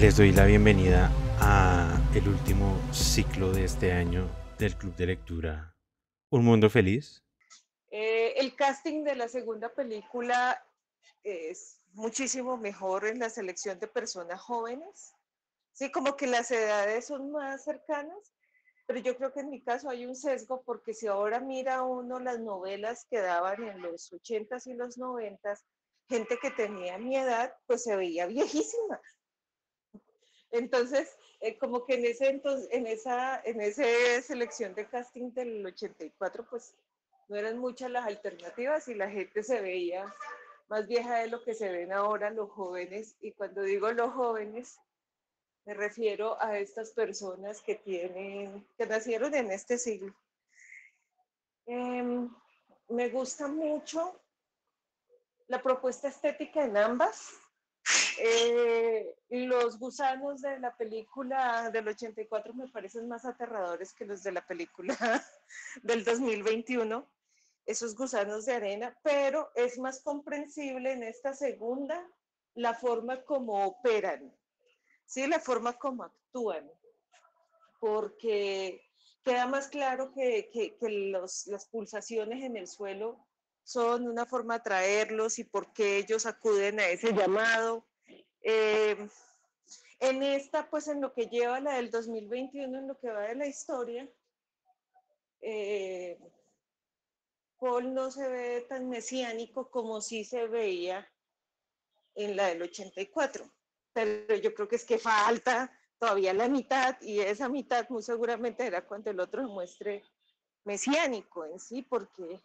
Les doy la bienvenida a el último ciclo de este año del Club de Lectura. Un mundo feliz. Eh, el casting de la segunda película es muchísimo mejor en la selección de personas jóvenes. Sí, como que las edades son más cercanas, pero yo creo que en mi caso hay un sesgo porque si ahora mira uno las novelas que daban en los ochentas y los noventas, gente que tenía mi edad, pues se veía viejísima. Entonces, eh, como que en en esa, selección de casting del 84, pues no eran muchas las alternativas y la gente se veía más vieja de lo que se ven ahora los jóvenes. Y cuando digo los jóvenes, me refiero a estas personas que tienen, que nacieron en este siglo. Em, me gusta mucho la propuesta estética en ambas, eh, los gusanos de la película del 84 me parecen más aterradores que los de la película del 2021, esos gusanos de arena, pero es más comprensible en esta segunda la forma como operan, ¿sí? la forma como actúan, porque queda más claro que, que, las pulsaciones en el suelo son una forma de atraerlos y por qué ellos acuden a ese llamado. Eh, en esta, pues en lo que lleva la del 2021, en lo que va de la historia, eh, Paul no se ve tan mesiánico como sí se veía en la del 84. Pero yo creo que es que falta todavía la mitad y esa mitad muy seguramente era cuando el otro muestre mesiánico en sí, porque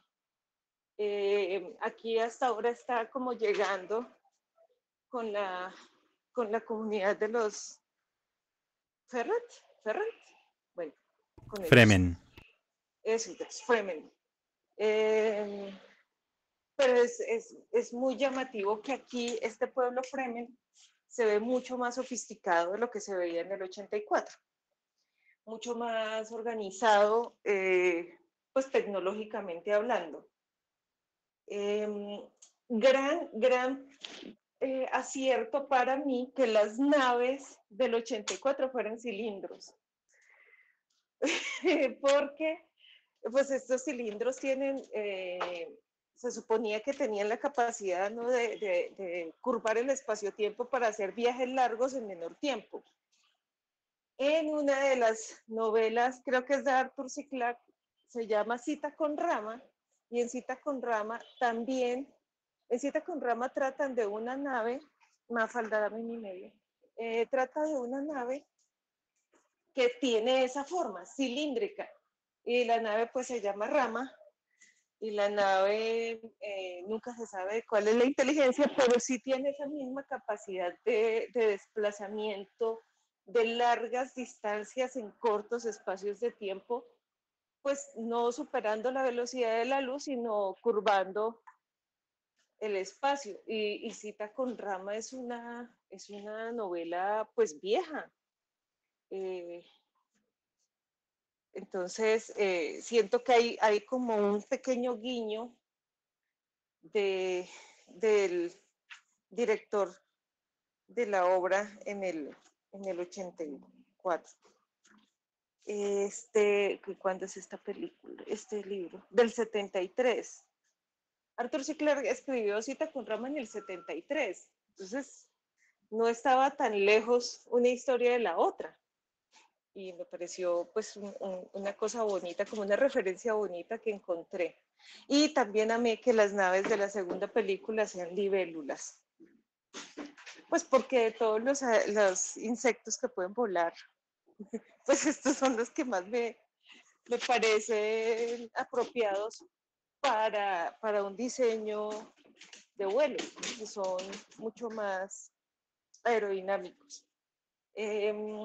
eh, aquí hasta ahora está como llegando con la, con la comunidad de los Ferret, Ferret, bueno, con Fremen. Eso, Fremen. Em, pero es, muy llamativo que aquí este pueblo Fremen se ve mucho más sofisticado de lo que se veía en el 84, mucho más organizado, eh, pues tecnológicamente hablando. Em, gran, gran eh, acierto para mí que las naves del 84 fueran cilindros, porque pues estos cilindros tienen, eh, se suponía que tenían la capacidad de, de curvar el espacio-tiempo para hacer viajes largos en menor tiempo. En una de las novelas, creo que es de Arthur C. Clarke, se llama Cita con Rama, y en Cita con Rama también en con Rama tratan de una nave, más más y mi medio, eh, trata de una nave que tiene esa forma cilíndrica y la nave pues se llama Rama y la nave eh, nunca se sabe cuál es la inteligencia, pero sí tiene esa misma capacidad de desplazamiento, de largas distancias en cortos espacios de tiempo, pues no superando la velocidad de la luz, sino curvando el espacio. Y, Cita con Rama es una, es una novela pues vieja. Eh, entonces, eh, siento que hay, hay como un pequeño guiño de, del director de la obra en el, en el 84. Este, ¿cuándo es esta película? Este libro, del 73. Arthur C. Clarke escribió Cita con Rama en el 73, entonces no estaba tan lejos una historia de la otra. Y me pareció pues una cosa bonita, como una referencia bonita que encontré. Y también a mí que las naves de la segunda película sean libélulas. Pues porque de todos los, insectos que pueden volar, pues estos son los que más me, me parecen apropiados para, un diseño de vuelo, que son mucho más aerodinámicos. Em,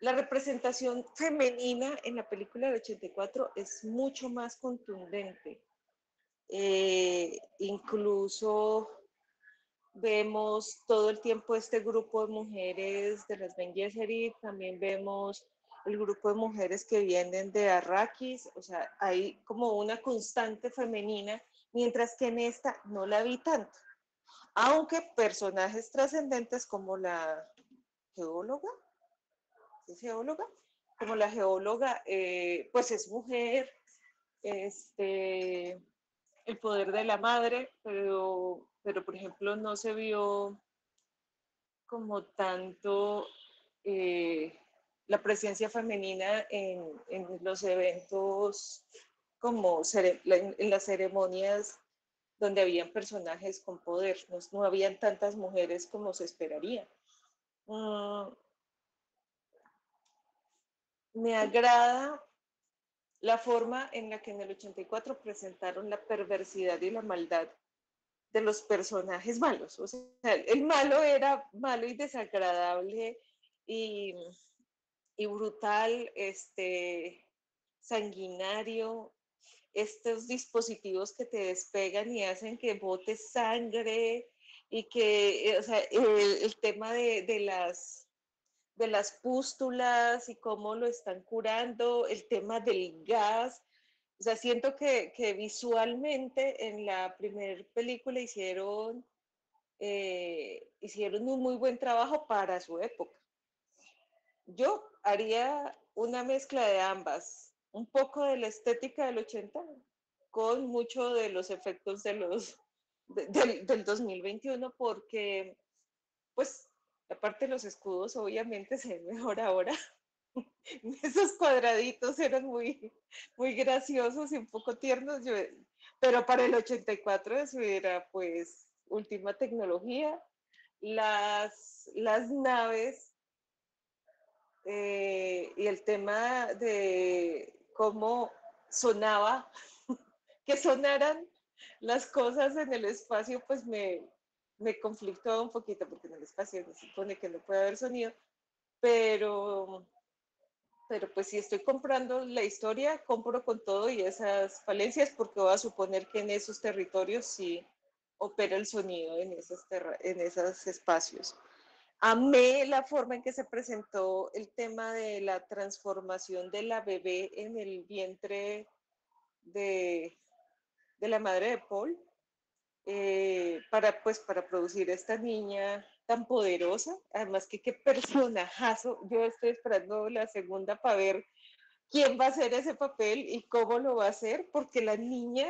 la representación femenina en la película del 84 es mucho más contundente. Eh, incluso vemos todo el tiempo este grupo de mujeres de las Ben también vemos el grupo de mujeres que vienen de Arrakis, o sea, hay como una constante femenina, mientras que en esta no la vi tanto. Aunque personajes trascendentes como la geóloga, geóloga? Como la geóloga, eh, pues es mujer, este, el poder de la madre, pero, pero por ejemplo no se vio como tanto eh, la presencia femenina en, los eventos, como en las ceremonias donde habían personajes con poder, no, habían tantas mujeres como se esperaría. Mm. Me agrada la forma en la que en el 84 presentaron la perversidad y la maldad de los personajes malos. O el malo era malo y desagradable y y brutal, este, sanguinario, estos dispositivos que te despegan y hacen que botes sangre y que, eh, el, tema de, las, de las pústulas y cómo lo están curando, el tema del gas. O sea, siento que, visualmente en la primera película hicieron, eh, hicieron un muy buen trabajo para su época. Yo haría una mezcla de ambas, un poco de la estética del 80 con mucho de los efectos de los, del, 2021, porque pues aparte los escudos obviamente se ven mejor ahora. Esos cuadraditos eran muy, muy graciosos y un poco tiernos, pero para el 84 eso era pues última tecnología. Las, las naves eh, y el tema de cómo sonaba, que sonaran las cosas en el espacio, pues me, me conflictó un poquito, porque en el espacio se supone que no puede haber sonido, pero, pero pues si estoy comprando la historia, compro con todo y esas falencias, porque voy a suponer que en esos territorios sí opera el sonido, en, esos en esos espacios. Amé la forma en que se presentó el tema de la transformación de la bebé en el vientre de, la madre de Paul eh, para, pues, para producir esta niña tan poderosa. Además que qué personajazo. Yo estoy esperando la segunda para ver quién va a hacer ese papel y cómo lo va a hacer, porque la niña,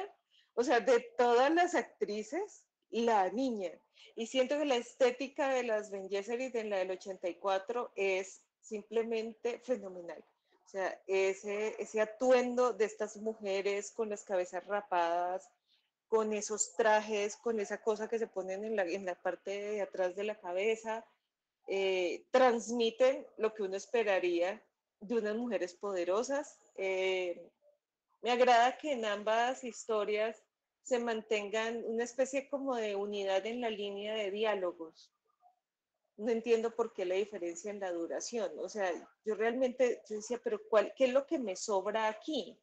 o sea, de todas las actrices, la niña y siento que la estética de las Ben y de la del 84 es simplemente fenomenal. O sea, ese, ese atuendo de estas mujeres con las cabezas rapadas, con esos trajes, con esa cosa que se ponen en la, en la parte de atrás de la cabeza, eh, transmiten lo que uno esperaría de unas mujeres poderosas. Eh, me agrada que en ambas historias se mantengan una especie como de unidad en la línea de diálogos. No entiendo por qué la diferencia en la duración. O sea, yo realmente decía, pero ¿qué es lo que me sobra aquí?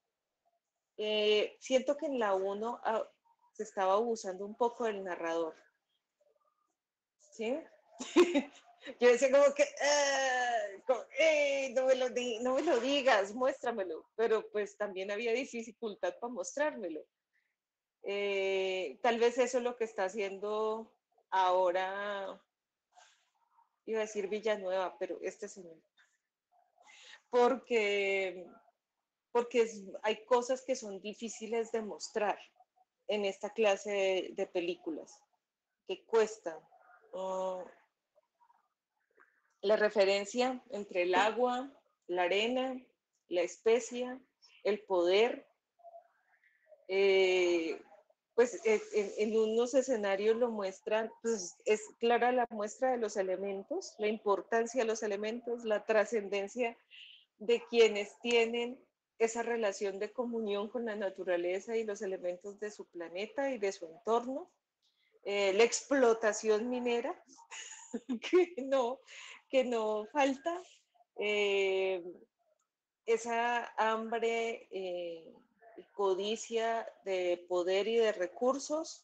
Eh, siento que en la 1 ah, se estaba abusando un poco del narrador. ¿Sí? yo decía como que, ah, eh, no, no me lo digas, muéstramelo. Pero pues también había dificultad para mostrármelo. Eh, tal vez eso es lo que está haciendo ahora, iba a decir Villanueva, pero este señor. Porque, porque hay cosas que son difíciles de mostrar en esta clase de, películas, que cuesta la referencia entre el agua, la arena, la especia, el poder, eh, pues en, unos escenarios lo muestran, pues es clara la muestra de los elementos, la importancia de los elementos, la trascendencia de quienes tienen esa relación de comunión con la naturaleza y los elementos de su planeta y de su entorno, eh, la explotación minera, que, no, que no falta, eh, esa hambre. Eh, codicia de poder y de recursos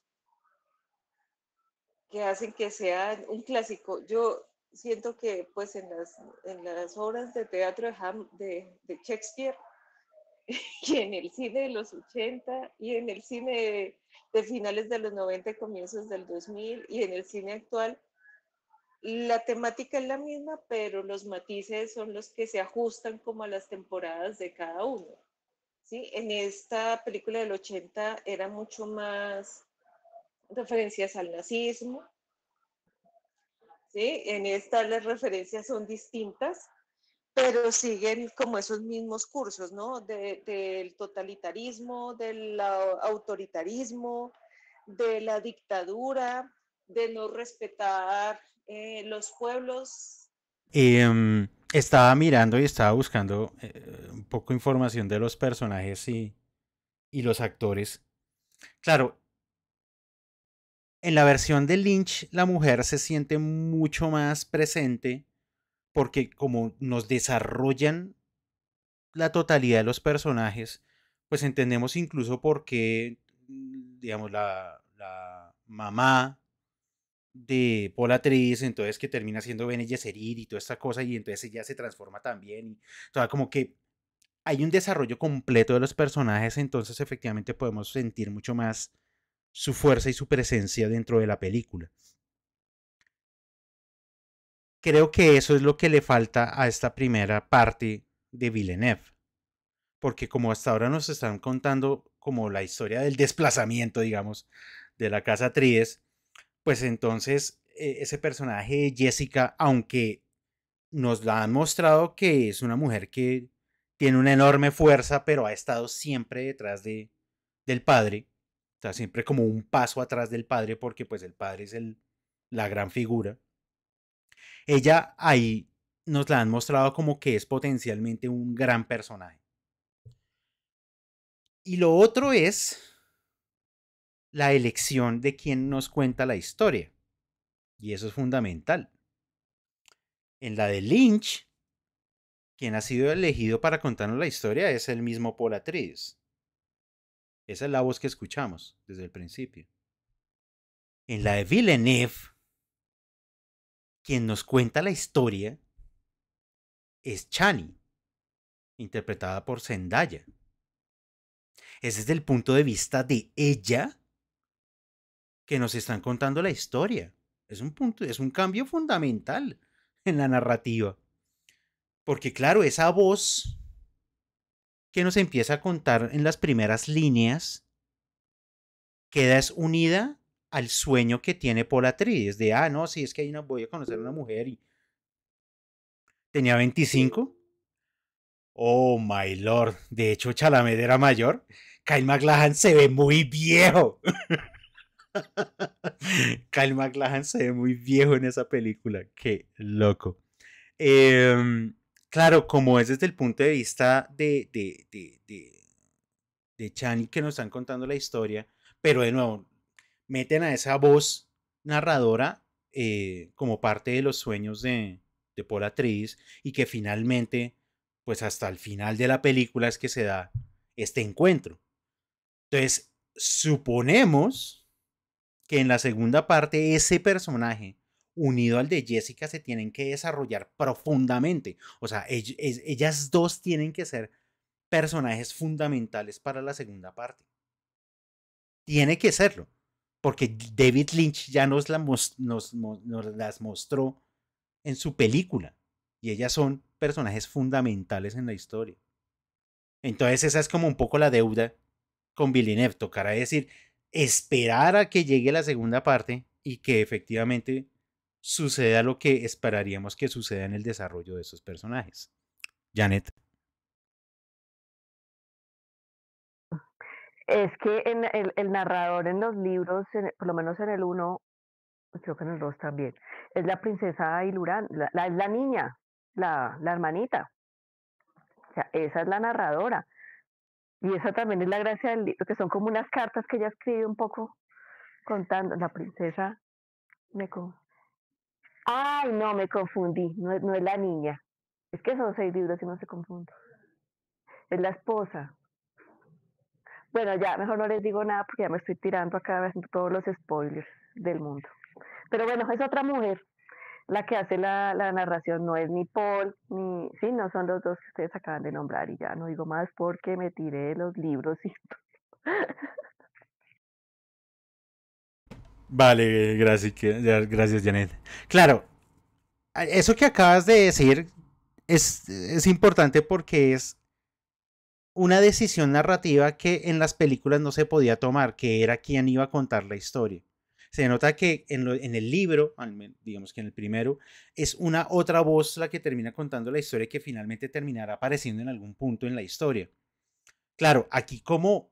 que hacen que sea un clásico. Yo siento que pues en las, en las obras de teatro de, de, Shakespeare y en el cine de los 80 y en el cine de, finales de los 90 y comienzos del 2000 y en el cine actual, la temática es la misma, pero los matices son los que se ajustan como a las temporadas de cada uno. ¿sí? En esta película del 80 era mucho más referencias al nazismo, ¿sí? En esta las referencias son distintas, pero siguen como esos mismos cursos, ¿no? del totalitarismo, del autoritarismo, de la dictadura, de no respetar eh, los pueblos. Em, estaba mirando y estaba buscando eh, un poco información de los personajes y, y los actores. Claro, en la versión de Lynch la mujer se siente mucho más presente porque como nos desarrollan la totalidad de los personajes, pues entendemos incluso por qué, digamos, la, la mamá de Polatriz, entonces que termina siendo Bene Gesserit y toda esta cosa, y entonces ella se transforma también, y, como que hay un desarrollo completo de los personajes, entonces efectivamente podemos sentir mucho más su fuerza y su presencia dentro de la película. Creo que eso es lo que le falta a esta primera parte de Villeneuve, porque como hasta ahora nos están contando como la historia del desplazamiento, digamos, de la casa Tríes, pues entonces e, ese personaje de Jessica, aunque nos la han mostrado que es una mujer que tiene una enorme fuerza, pero ha estado siempre detrás de, del padre, está siempre como un paso atrás del padre, porque pues el padre es el, la gran figura. Ella ahí nos la han mostrado como que es potencialmente un gran personaje. Y lo otro es la elección de quien nos cuenta la historia. Y eso es fundamental. En la de Lynch, quien ha sido elegido para contarnos la historia es el mismo Polatriz Esa es la voz que escuchamos desde el principio. En la de Villeneuve, quien nos cuenta la historia es Chani, interpretada por Zendaya. Es desde el punto de vista de ella que nos están contando la historia. Es un punto, es un cambio fundamental en la narrativa. Porque claro, esa voz que nos empieza a contar en las primeras líneas queda unida al sueño que tiene Paul de, ah, no, si es que hay voy a conocer a una mujer y tenía 25. Oh, my lord. De hecho, Chalamed era mayor. Kyle McLachlan se ve muy viejo. Kyle McLagan se ve muy viejo en esa película. Qué loco. Em, claro, como es desde el punto de vista de, de, de, que nos están contando la historia, pero de nuevo, meten a esa voz narradora eh, como parte de los sueños de, de Paul Atreides y que finalmente, pues hasta el final de la película es que se da este encuentro. Entonces, suponemos que en la segunda parte ese personaje unido al de Jessica se tienen que desarrollar profundamente. O sea, ellas dos tienen que ser personajes fundamentales para la segunda parte. Tiene que serlo, porque David Lynch ya nos, las mostró en su película y ellas son personajes fundamentales en la historia. Entonces esa es como un poco la deuda con Villeneuve. Tocará decir, esperar a que llegue la segunda parte y que efectivamente suceda lo que esperaríamos que suceda en el desarrollo de esos personajes. Janet. Es que en el, narrador en los libros, por lo menos en el 1, pues creo que en el 2 también, es la princesa Ilurán, la, la, la niña, la, la hermanita. O sea, esa es la narradora. Y esa también es la gracia del libro, que son como unas cartas que ella escribe un poco contando. La princesa me Ay, no, me confundí. No, no es la niña. Es que son seis libros y no se confundo. Es la esposa. Bueno, ya mejor no les digo nada porque ya me estoy tirando acá todos los spoilers del mundo. Pero bueno, es otra mujer la que hace la, narración no es ni Paul, ni, sí, no son los dos que ustedes acaban de nombrar y ya no digo más porque me tiré los libros y... Vale, gracias, gracias Janet. Claro, eso que acabas de decir es, es importante porque es una decisión narrativa que en las películas no se podía tomar, que era quien iba a contar la historia se nota que en, el libro, digamos que en el primero, es una otra voz la que termina contando la historia que finalmente terminará apareciendo en algún punto en la historia. Claro, aquí como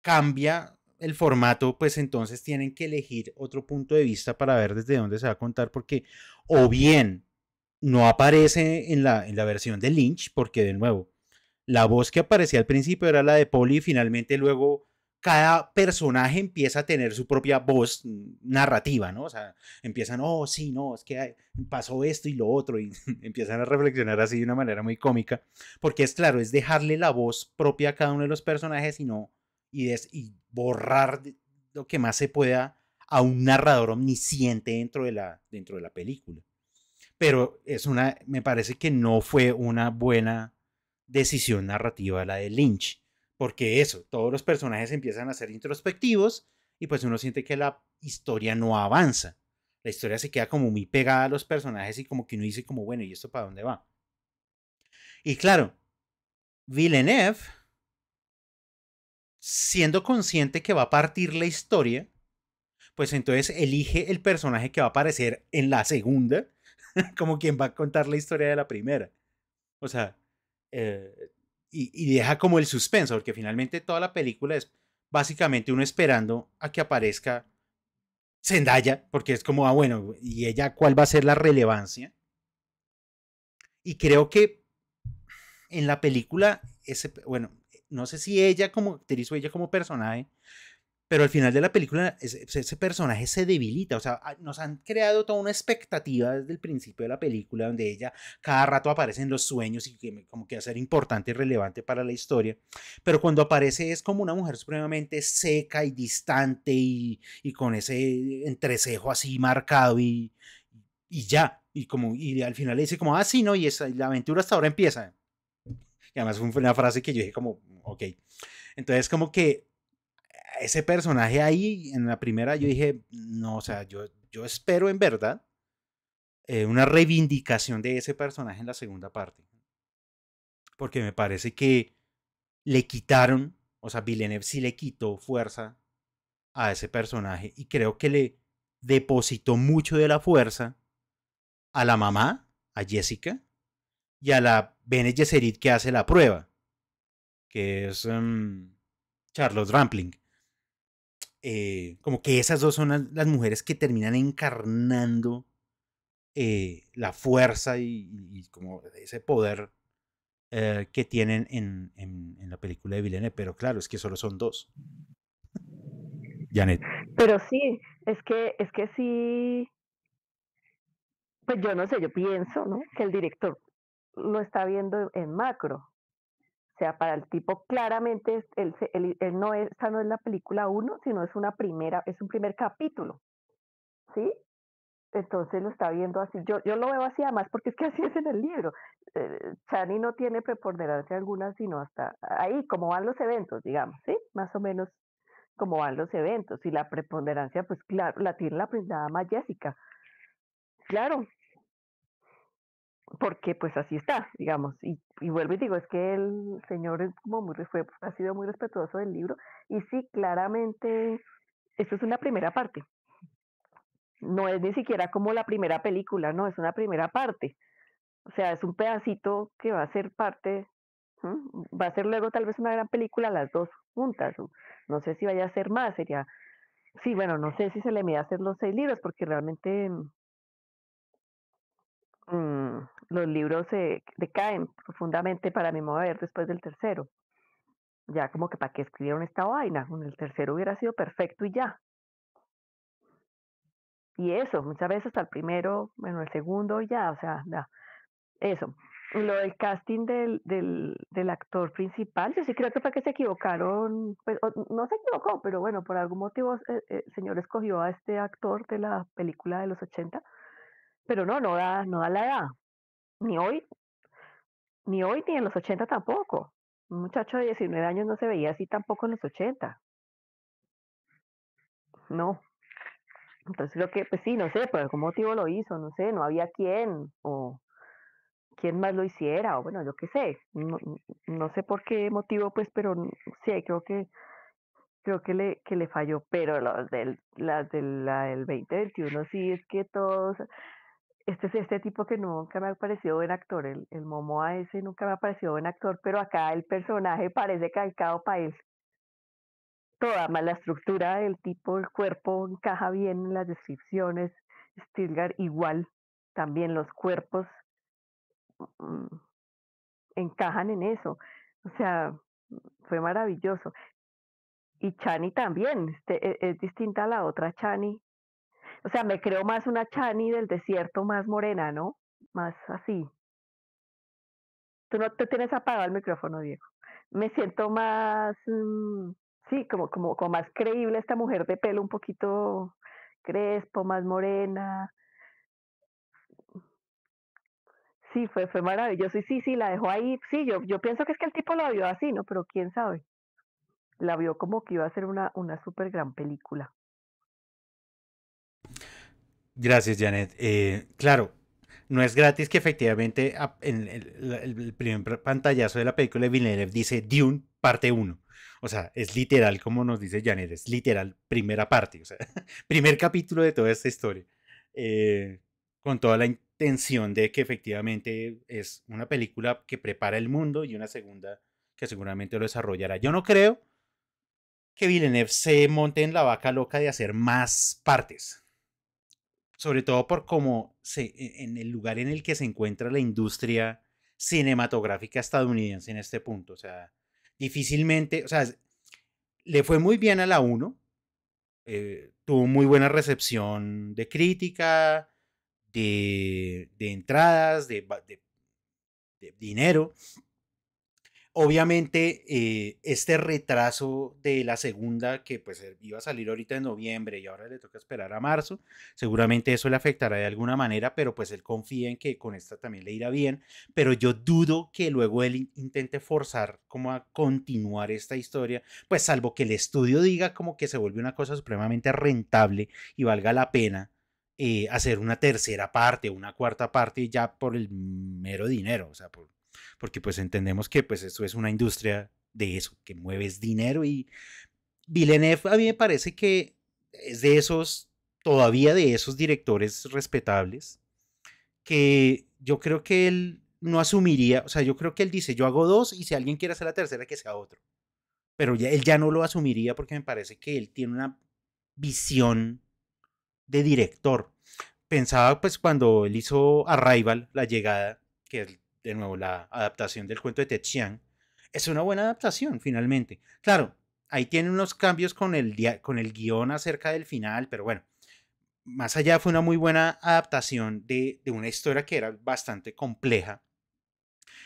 cambia el formato, pues entonces tienen que elegir otro punto de vista para ver desde dónde se va a contar, porque o bien no aparece en la, en la versión de Lynch, porque de nuevo, la voz que aparecía al principio era la de Polly y finalmente luego cada personaje empieza a tener su propia voz narrativa, ¿no? O sea, empiezan, oh, sí, no, es que pasó esto y lo otro, y empiezan a reflexionar así de una manera muy cómica, porque es claro, es dejarle la voz propia a cada uno de los personajes y no, y borrar lo que más se pueda a un narrador omnisciente dentro de la, dentro de la película. Pero es una, me parece que no fue una buena decisión narrativa la de Lynch porque eso, todos los personajes empiezan a ser introspectivos y pues uno siente que la historia no avanza. La historia se queda como muy pegada a los personajes y como que uno dice como, bueno, ¿y esto para dónde va? Y claro, Villeneuve, siendo consciente que va a partir la historia, pues entonces elige el personaje que va a aparecer en la segunda, como quien va a contar la historia de la primera. O sea, eh, y, y, deja como el suspenso, porque finalmente toda la película es básicamente uno esperando a que aparezca Zendaya, porque es como, ah, bueno, ¿y ella cuál va a ser la relevancia? Y creo que en la película, ese, bueno, no sé si ella como actriz ella como personaje, pero al final de la película ese, personaje se debilita, o sea, nos han creado toda una expectativa desde el principio de la película donde ella cada rato aparece en los sueños y que, como que va a ser importante y relevante para la historia, pero cuando aparece es como una mujer supremamente seca y distante y, y con ese entrecejo así marcado y, y ya, y como y al final le dice como, ah, sí, no, y, esa, y la aventura hasta ahora empieza. Y además fue una frase que yo dije como, ok. Entonces como que ese personaje ahí, en la primera, yo dije, no, o sea, yo, yo espero en verdad eh, una reivindicación de ese personaje en la segunda parte. Porque me parece que le quitaron, o sea, Villeneuve sí le quitó fuerza a ese personaje y creo que le depositó mucho de la fuerza a la mamá, a Jessica, y a la Bene Gesserit que hace la prueba, que es Charles em, Charlotte Rampling. Eh, como que esas dos son las, mujeres que terminan encarnando eh, la fuerza y, como ese poder eh, que tienen en, la película de Villeneuve, pero claro, es que solo son dos. Janet. Pero sí, es que, es que sí, pues yo no sé, yo pienso, Que el director lo está viendo en macro, o sea, para el tipo claramente él, no es, no es la película uno, sino es una primera, es un primer capítulo. ¿Sí? Entonces lo está viendo así. Yo, yo lo veo así además porque es que así es en el libro. Eh, Chani no tiene preponderancia alguna, sino hasta ahí, como van los eventos, digamos, ¿sí? Más o menos como van los eventos. Y la preponderancia, pues claro, la tiene la, la más Jessica. Claro, porque pues así está, digamos, y, y, vuelvo y digo, es que el señor como muy, ha sido muy respetuoso del libro, y sí, claramente, esto es una primera parte, no es ni siquiera como la primera película, no, es una primera parte, o sea, es un pedacito que va a ser parte, va a ser luego tal vez una gran película, las dos juntas, no sé si vaya a ser más, sería, sí, bueno, no sé si se le mide hacer los seis libros, porque realmente Mm, los libros se decaen profundamente para mi modo después del tercero. Ya como que para qué escribieron esta vaina, con el tercero hubiera sido perfecto y ya. Y eso, muchas veces hasta el primero, bueno, el segundo ya, o sea, ya. eso. Lo del casting del, del, del, actor principal, yo sí creo que para que se equivocaron, pues, no se equivocó, pero bueno, por algún motivo eh, eh, el señor escogió a este actor de la película de los 80 pero no, no da, no da la edad. Ni hoy, ni hoy ni en los 80 tampoco. Un muchacho de 19 años no se veía así tampoco en los 80. No. Entonces lo que, pues sí, no sé, por algún motivo lo hizo, no sé, no había quién o quién más lo hiciera o bueno, yo qué sé. No, sé por qué motivo, pues, pero sí, creo que creo que le, que le falló, pero las del, las del la del 2021 sí es que todos este es este tipo que nunca me ha parecido buen actor, el, el a ese nunca me ha parecido buen actor, pero acá el personaje parece calcado para él. Toda más la estructura del tipo, el cuerpo encaja bien en las descripciones, Stilgar igual, también los cuerpos mm, mm, encajan en eso. O sea, fue maravilloso. Y Chani también, este, e, es distinta a la otra Chani, o sea, me creo más una Chani del desierto, más morena, ¿no? Más así. Tú no te tienes apagado el micrófono, Diego. Me siento más, mm, sí, como, como, como más creíble esta mujer de pelo un poquito crespo, más morena. Sí, fue, fue maravilloso. Y sí, sí, la dejó ahí. Sí, yo, yo pienso que es que el tipo la vio así, ¿no? Pero quién sabe. La vio como que iba a ser una, una súper gran película. Gracias, Janet. Eh, claro, no es gratis que efectivamente en el, primer pantallazo de la película de Villeneuve dice Dune parte 1. O sea, es literal como nos dice Janet, es literal primera parte, o sea, primer capítulo de toda esta historia. Eh, con toda la intención de que efectivamente es una película que prepara el mundo y una segunda que seguramente lo desarrollará. Yo no creo que Villeneuve se monte en la vaca loca de hacer más partes sobre todo por cómo se, e, en el lugar en el que se encuentra la industria cinematográfica estadounidense en este punto. O sea, difícilmente, o sea, le fue muy bien a la 1, eh, tuvo muy buena recepción de crítica, de, de entradas, de dinero, Obviamente, eh, este retraso de la segunda, que pues eh, iba a salir ahorita en noviembre y ahora le toca esperar a marzo, seguramente eso le afectará de alguna manera, pero pues él confía en que con esta también le irá bien, pero yo dudo que luego él intente forzar como a continuar esta historia, pues salvo que el estudio diga como que se vuelve una cosa supremamente rentable y valga la pena. Eh, hacer una tercera parte, una cuarta parte ya por el mero dinero, o sea, por, porque pues entendemos que pues esto es una industria de eso, que mueves dinero y Villeneuve a mí me parece que es de esos, todavía de esos directores respetables, que yo creo que él no asumiría, o sea, yo creo que él dice, yo hago dos y si alguien quiere hacer la tercera, que sea otro. Pero él ya no lo asumiría porque me parece que él tiene una visión de director. Pensaba pues cuando él hizo Arrival, la llegada, que de nuevo, la adaptación del cuento de Chiang, es una buena adaptación finalmente. Claro, ahí tiene unos cambios con el, con el guión acerca del final, pero bueno, más allá fue una muy buena adaptación de, una historia que era bastante compleja.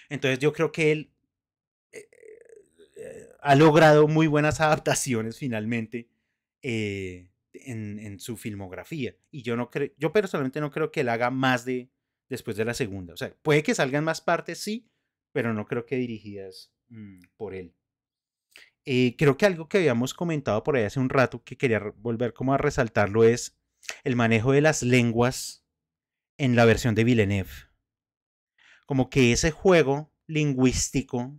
Entonces yo creo que él eh, eh, ha logrado muy buenas adaptaciones finalmente eh, en, su filmografía. Y yo, no creo yo personalmente no creo que él haga más de después de la segunda. O sea, puede que salgan más partes, sí, pero no creo que dirigidas mm, por él. Eh, creo que algo que habíamos comentado por ahí hace un rato que quería volver como a resaltarlo es el manejo de las lenguas en la versión de Villeneuve. Como que ese juego lingüístico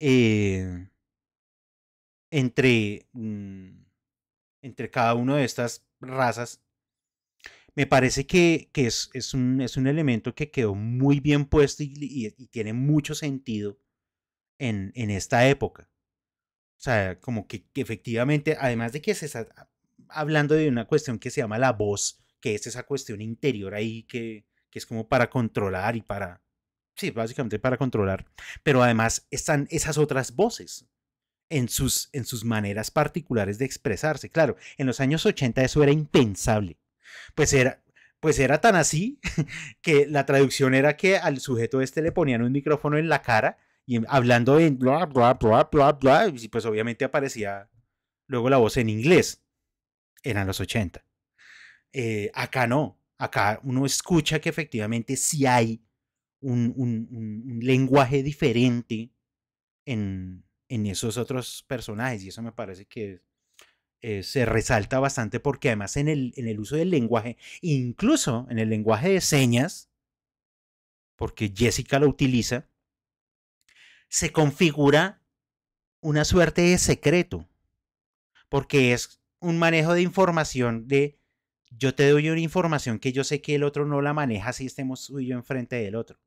eh, entre, mm, entre cada una de estas razas me parece que, es, un, elemento que quedó muy bien puesto y, tiene mucho sentido en, en, esta época. O sea, como que, efectivamente, además de que se está hablando de una cuestión que se llama la voz, que es esa cuestión interior ahí que, es como para controlar y para, sí, básicamente para controlar, pero además están esas otras voces, en sus, en sus maneras particulares de expresarse. Claro, en los años 80 eso era impensable pues era, pues era tan así que la traducción era que al sujeto este le ponían un micrófono en la cara y hablando en bla, bla, bla, bla, bla, y pues obviamente aparecía luego la voz en inglés. Eran los 80. Eh, acá no, acá uno escucha que efectivamente sí hay un, un, lenguaje diferente en, en, esos otros personajes y eso me parece que eh, se resalta bastante porque además en el, en el uso del lenguaje, incluso en el lenguaje de señas, porque Jessica lo utiliza, se configura una suerte de secreto, porque es un manejo de información de yo te doy una información que yo sé que el otro no la maneja si estemos tú y yo enfrente del otro.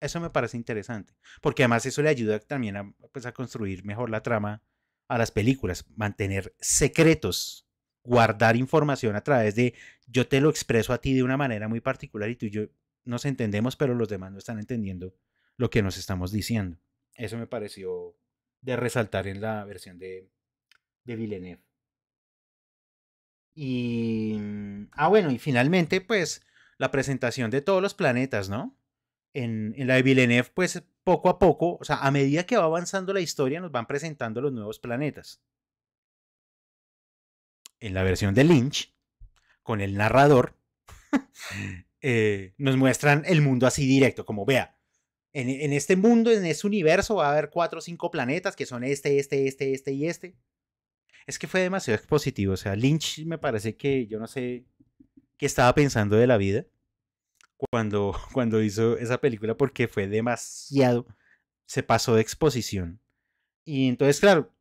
Eso me parece interesante, porque además eso le ayuda también a pues, construir mejor la trama a las películas, mantener secretos, guardar información a través de yo te lo expreso a ti de una manera muy particular y tú y yo nos entendemos, pero los demás no están entendiendo lo que nos estamos diciendo. Eso me pareció de resaltar en la versión de, de Villeneuve. Y. Mm, ah, bueno, y finalmente, pues, la presentación de todos los planetas, ¿no? en, la de Villeneuve, pues poco a poco, o sea, a medida que va avanzando la historia, nos van presentando los nuevos planetas. En la versión de Lynch, con el narrador, mm. eh, nos muestran el mundo así directo, como vea, en, en, este mundo, en ese universo, va a haber cuatro o cinco planetas que son este, este, este, este y este. Es que fue demasiado expositivo. O sea, Lynch me parece que yo no sé qué estaba pensando de la vida cuando, cuando hizo esa película porque fue demasiado, se pasó de exposición. Y entonces, claro,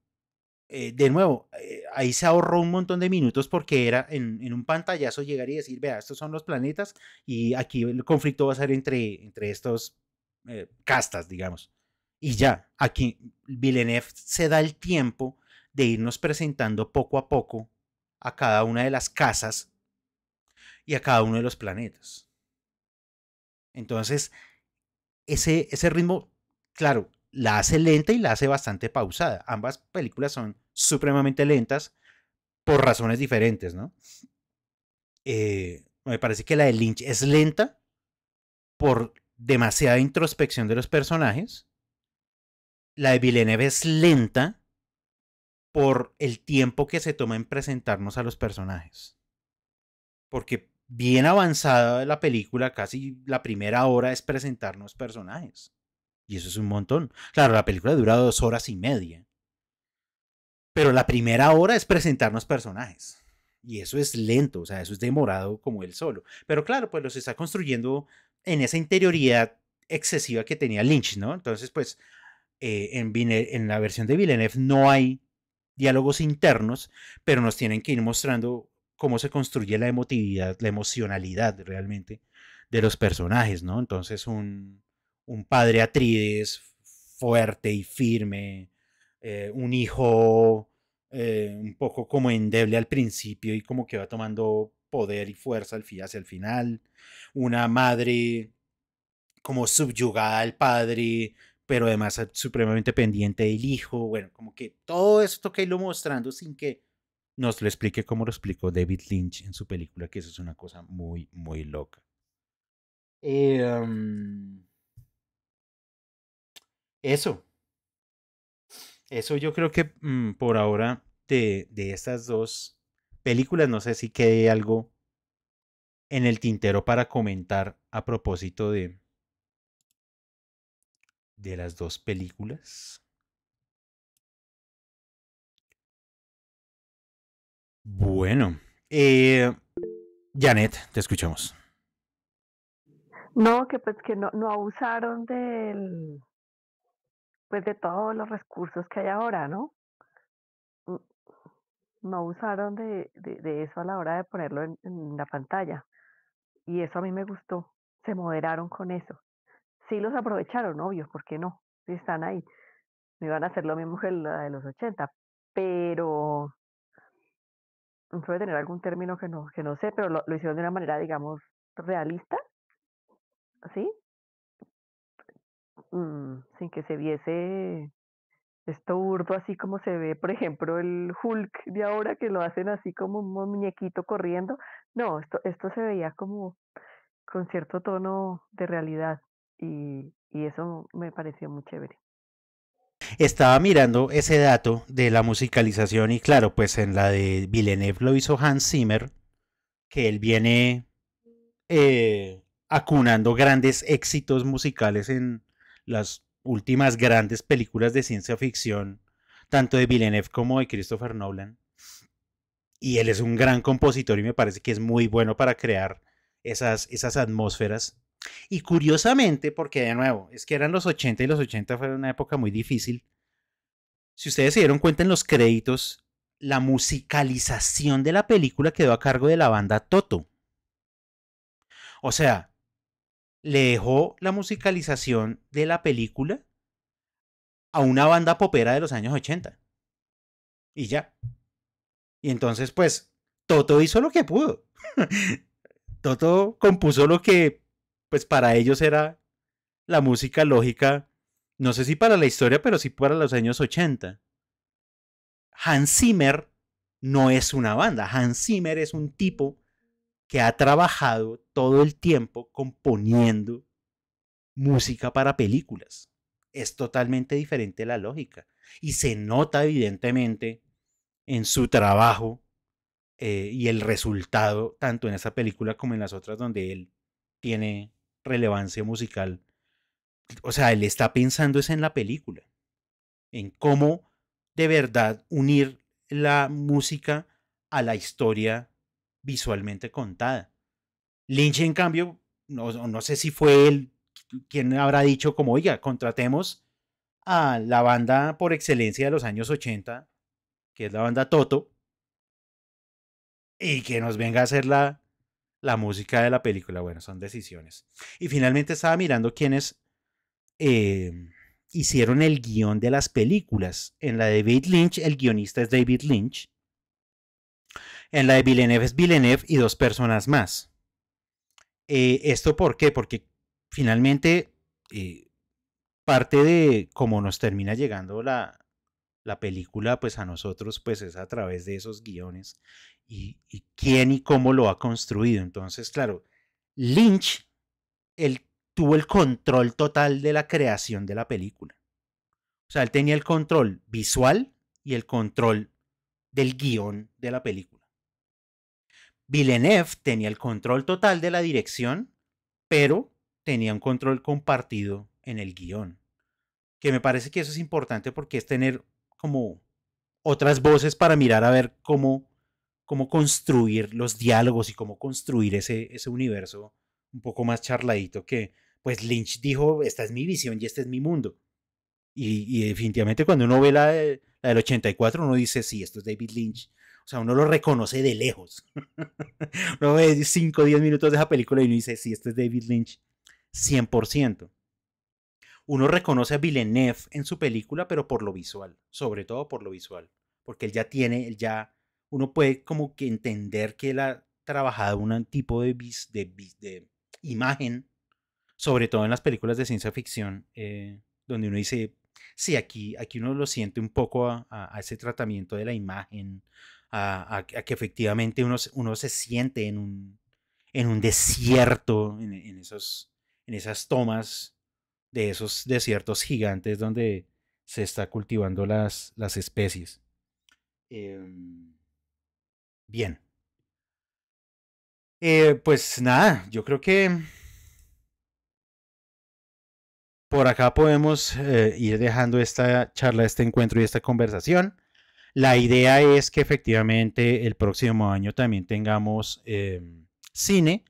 eh, de nuevo, eh, ahí se ahorró un montón de minutos porque era en, en, un pantallazo llegar y decir, vea, estos son los planetas y aquí el conflicto va a ser entre, entre estos eh, castas, digamos. Y ya, aquí Villeneuve se da el tiempo de irnos presentando poco a poco a cada una de las casas y a cada uno de los planetas. Entonces, ese, ese ritmo, claro, la hace lenta y la hace bastante pausada. Ambas películas son supremamente lentas por razones diferentes, ¿no? Eh, me parece que la de Lynch es lenta por demasiada introspección de los personajes. La de Villeneuve es lenta por el tiempo que se toma en presentarnos a los personajes. Porque bien avanzada de la película, casi la primera hora es presentarnos personajes. Y eso es un montón. Claro, la película dura dos horas y media. Pero la primera hora es presentarnos personajes. Y eso es lento, o sea, eso es demorado como él solo. Pero claro, pues los está construyendo en esa interioridad excesiva que tenía Lynch, ¿no? Entonces, pues, eh, en, en la versión de Villeneuve no hay diálogos internos, pero nos tienen que ir mostrando cómo se construye la emotividad, la emocionalidad realmente de los personajes, ¿no? Entonces un, un padre atrides fuerte y firme, eh, un hijo eh, un poco como endeble al principio y como que va tomando poder y fuerza hacia el final, una madre como subyugada al padre, pero además supremamente pendiente del hijo, bueno, como que todo esto que lo mostrando sin que nos lo explique como lo explicó David Lynch en su película, que eso es una cosa muy, muy loca. Eh, eso. Eso yo creo que mm, por ahora de, de estas dos películas, no sé si quede algo en el tintero para comentar a propósito de, de las dos películas. Bueno, eh, Janet, te escuchamos. No, que pues que no, no abusaron del, pues de todos los recursos que hay ahora, ¿no? Mm, no usaron de, de, eso a la hora de ponerlo en, la pantalla. Y eso a mí me gustó. Se moderaron con eso. Sí los aprovecharon, obvio, ¿por qué no? Si están ahí. No iban a hacer lo mismo que la de los 80, pero puede tener algún término que no, que no sé, pero lo, hicieron de una manera, digamos, realista, ¿sí? Mm, sin que se viese esto urdo, así como se ve, por ejemplo, el Hulk de ahora, que lo hacen así como un muñequito corriendo. No, esto, esto se veía como con cierto tono de realidad y, y eso me pareció muy chévere. Estaba mirando ese dato de la musicalización y claro, pues en la de Villeneuve lo hizo Hans Zimmer, que él viene eh, acunando grandes éxitos musicales en las últimas grandes películas de ciencia ficción, tanto de Villeneuve como de Christopher Nolan. Y él es un gran compositor y me parece que es muy bueno para crear esas, esas atmósferas y curiosamente, porque de nuevo, es que eran los 80 y los 80 fue una época muy difícil. Si ustedes se dieron cuenta en los créditos, la musicalización de la película quedó a cargo de la banda Toto. O sea, le dejó la musicalización de la película a una banda popera de los años 80. Y ya. Y entonces, pues, Toto hizo lo que pudo. Toto compuso lo que pues para ellos era la música lógica, no sé si para la historia, pero sí para los años 80. Hans Zimmer no es una banda, Hans Zimmer es un tipo que ha trabajado todo el tiempo componiendo música para películas. Es totalmente diferente la lógica y se nota evidentemente en su trabajo eh, y el resultado tanto en esa película como en las otras donde él tiene relevancia musical. O sea, él está pensando es en la película, en cómo de verdad unir la música a la historia visualmente contada. Lynch, en cambio, no, no sé si fue él quien habrá dicho como, oiga, contratemos a la banda por excelencia de los años 80, que es la banda Toto, y que nos venga a hacer la, la música de la película. Bueno, son decisiones. Y finalmente estaba mirando quiénes em, hicieron el guión de las películas. En la de David Lynch, el guionista es David Lynch. En la de Villeneuve es Villeneuve y dos personas más. Eh, ¿Esto por qué? Porque finalmente eh, parte de cómo nos termina llegando la, la película pues a nosotros pues es a través de esos guiones y, quién y cómo lo ha construido. Entonces, claro, Lynch, él tuvo el control total de la creación de la película. O sea, él tenía el control visual y el control del guión de la película. Villeneuve tenía el control total de la dirección, pero tenía un control compartido en el guión. Que me parece que eso es importante porque es tener como otras voces para mirar a ver cómo, cómo construir los diálogos y cómo construir ese, universo un poco más charladito que pues Lynch dijo, esta es mi visión y este es mi mundo. Y, y definitivamente cuando uno ve la, eh, la del 84, uno dice, sí, esto es David Lynch. O sea, uno lo reconoce de lejos. uno ve 5 o 10 minutos de esa película y uno dice, sí, esto es David Lynch 100% uno reconoce a Villeneuve en su película, pero por lo visual, sobre todo por lo visual, porque él ya tiene, él ya, uno puede como que entender que él ha trabajado un tipo de, de, imagen, sobre todo en las películas de ciencia ficción, eh, donde uno dice, sí, aquí, aquí uno lo siente un poco a, ese tratamiento de la imagen, a, que efectivamente uno, uno se siente en un, en un desierto, esos, en esas tomas de esos desiertos gigantes donde se está cultivando las, las especies. Em, bien. Eh, pues nada, yo creo que por acá podemos eh, ir dejando esta charla, este encuentro y esta conversación. La idea es que efectivamente el próximo año también tengamos em, cine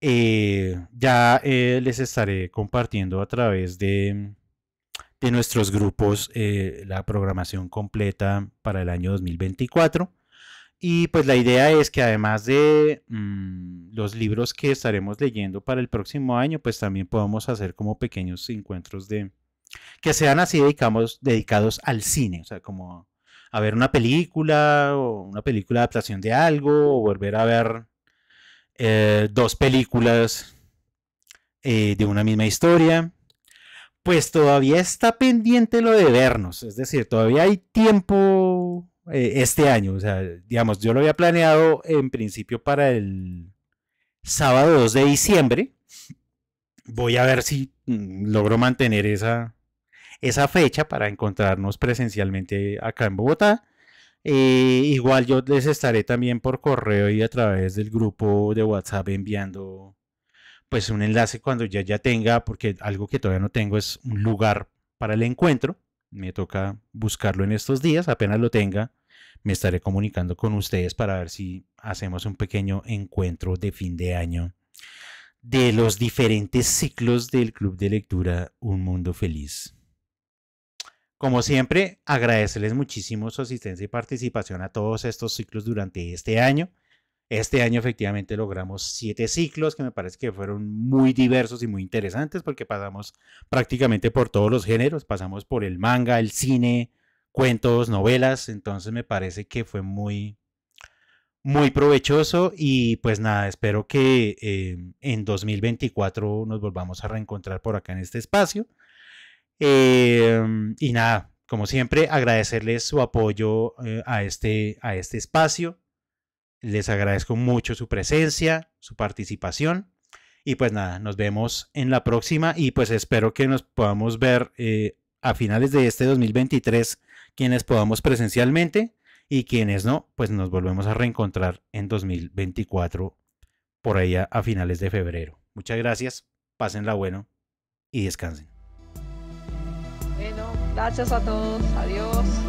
eh, ya eh, les estaré compartiendo a través de, de nuestros grupos eh, la programación completa para el año 2024. Y pues la idea es que además de mm, los libros que estaremos leyendo para el próximo año, pues también podamos hacer como pequeños encuentros de que sean así dedicamos, dedicados al cine, o sea, como a ver una película o una película adaptación de algo o volver a ver eh, dos películas eh, de una misma historia, pues todavía está pendiente lo de vernos, es decir, todavía hay tiempo eh, este año, o sea, digamos, yo lo había planeado en principio para el sábado 2 de diciembre, voy a ver si mm, logro mantener esa, esa fecha para encontrarnos presencialmente acá en Bogotá. Eh, igual yo les estaré también por correo y a través del grupo de WhatsApp enviando pues un enlace cuando ya, ya tenga, porque algo que todavía no tengo es un lugar para el encuentro. Me toca buscarlo en estos días, apenas lo tenga, me estaré comunicando con ustedes para ver si hacemos un pequeño encuentro de fin de año de los diferentes ciclos del Club de Lectura Un Mundo Feliz. Como siempre, agradecerles muchísimo su asistencia y participación a todos estos ciclos durante este año. Este año efectivamente logramos siete ciclos que me parece que fueron muy diversos y muy interesantes porque pasamos prácticamente por todos los géneros, pasamos por el manga, el cine, cuentos, novelas, entonces me parece que fue muy, muy provechoso y pues nada, espero que eh, en 2024 nos volvamos a reencontrar por acá en este espacio Em, y nada, como siempre, agradecerles su apoyo eh, a, este, a este espacio. Les agradezco mucho su presencia, su participación. Y pues nada, nos vemos en la próxima y pues espero que nos podamos ver eh, a finales de este 2023 quienes podamos presencialmente y quienes no, pues nos volvemos a reencontrar en 2024 por allá a finales de febrero. Muchas gracias, pásenla bueno y descansen. Gracias a todos. Adiós.